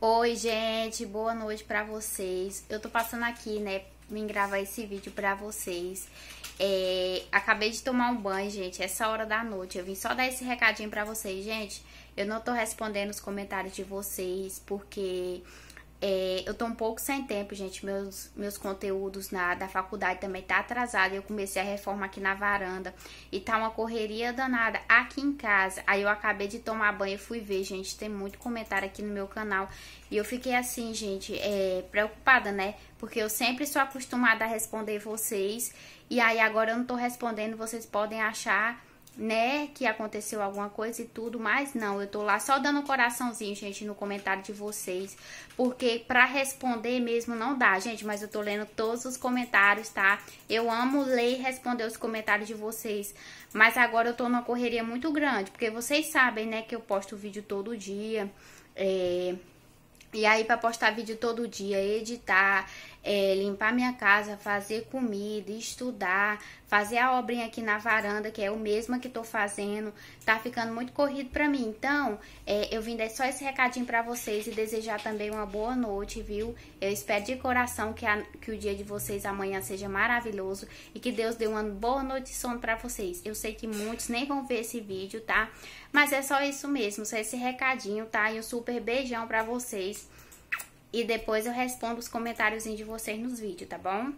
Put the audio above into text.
Oi, gente, boa noite pra vocês. Eu tô passando aqui, né, me gravar esse vídeo pra vocês. É, acabei de tomar um banho, gente, essa hora da noite. Eu vim só dar esse recadinho pra vocês, gente. Eu não tô respondendo os comentários de vocês, porque é, eu tô um pouco sem tempo, gente. Meus, meus conteúdos na, da faculdade também tá atrasado. Eu comecei a reforma aqui na varanda e tá uma correria danada aqui em casa. Aí eu acabei de tomar banho e fui ver, gente. Tem muito comentário aqui no meu canal. E eu fiquei assim, gente, é, preocupada, né? Porque eu sempre sou acostumada a responder vocês. E aí agora eu não tô respondendo, vocês podem achar né, que aconteceu alguma coisa e tudo, mas não, eu tô lá só dando um coraçãozinho, gente, no comentário de vocês, porque pra responder mesmo não dá, gente, mas eu tô lendo todos os comentários, tá? Eu amo ler e responder os comentários de vocês, mas agora eu tô numa correria muito grande, porque vocês sabem, né, que eu posto vídeo todo dia, é e aí, para postar vídeo todo dia, editar, é, limpar minha casa, fazer comida, estudar, fazer a obrinha aqui na varanda, que é o mesmo que tô fazendo, tá ficando muito corrido pra mim. Então, é, eu vim dar só esse recadinho pra vocês e desejar também uma boa noite, viu? Eu espero de coração que, a, que o dia de vocês amanhã seja maravilhoso e que Deus dê uma boa noite de sono pra vocês. Eu sei que muitos nem vão ver esse vídeo, tá? Mas é só isso mesmo, só esse recadinho, tá? E um super beijão pra vocês. E depois eu respondo os comentários de vocês nos vídeos, tá bom?